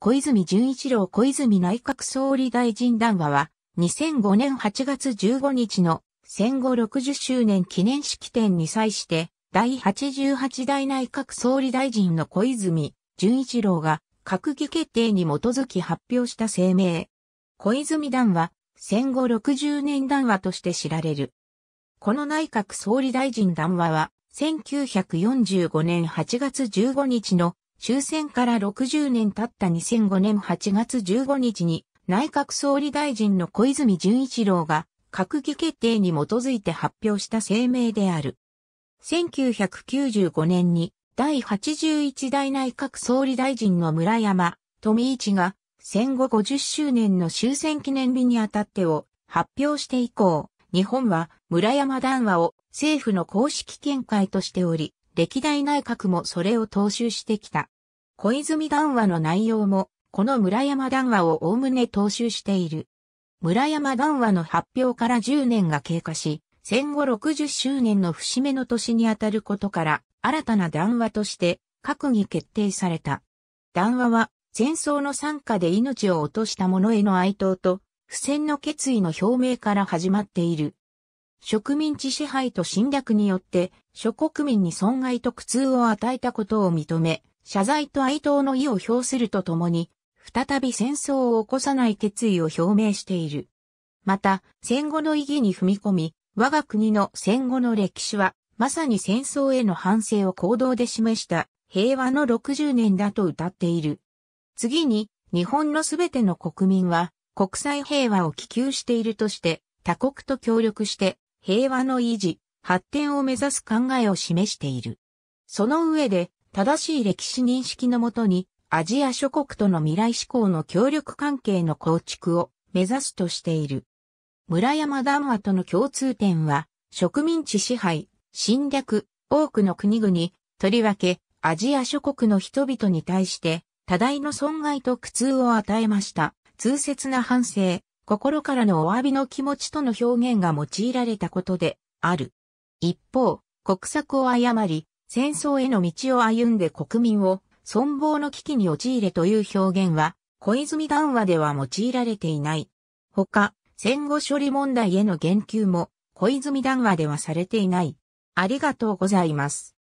小泉純一郎小泉内閣総理大臣談話は、2005年8月15日の戦後60周年記念式典に際して、第88代内閣総理大臣の小泉純一郎が閣議決定に基づき発表した声明。小泉談話、戦後60年談話として知られる。この内閣総理大臣談話は、1945年8月15日の終戦から60年経った2005年8月15日に内閣総理大臣の小泉純一郎が閣議決定に基づいて発表した声明である。1995年に第81代内閣総理大臣の村山富一が戦後50周年の終戦記念日にあたってを発表して以降、日本は村山談話を政府の公式見解としており、歴代内閣もそれを踏襲してきた。小泉談話の内容も、この村山談話を概ね踏襲している。村山談話の発表から10年が経過し、戦後60周年の節目の年にあたることから、新たな談話として閣議決定された。談話は、戦争の参加で命を落とした者への哀悼と、不戦の決意の表明から始まっている。植民地支配と侵略によって、諸国民に損害と苦痛を与えたことを認め、謝罪と哀悼の意を表するとともに、再び戦争を起こさない決意を表明している。また、戦後の意義に踏み込み、我が国の戦後の歴史は、まさに戦争への反省を行動で示した平和の60年だと歌っている。次に、日本のすべての国民は国際平和を希求しているとして、他国と協力して平和の維持、発展を目指す考えを示している。その上で、正しい歴史認識のもとに、アジア諸国との未来志向の協力関係の構築を目指すとしている。村山談話との共通点は、植民地支配、侵略、多くの国々、とりわけ、アジア諸国の人々に対して、多大の損害と苦痛を与えました。痛切な反省、心からのお詫びの気持ちとの表現が用いられたことで、ある。一方、国策を誤り、戦争への道を歩んで国民を存亡の危機に陥れという表現は、小泉談話では用いられていない。ほか、戦後処理問題への言及も、小泉談話ではされていない。ありがとうございます。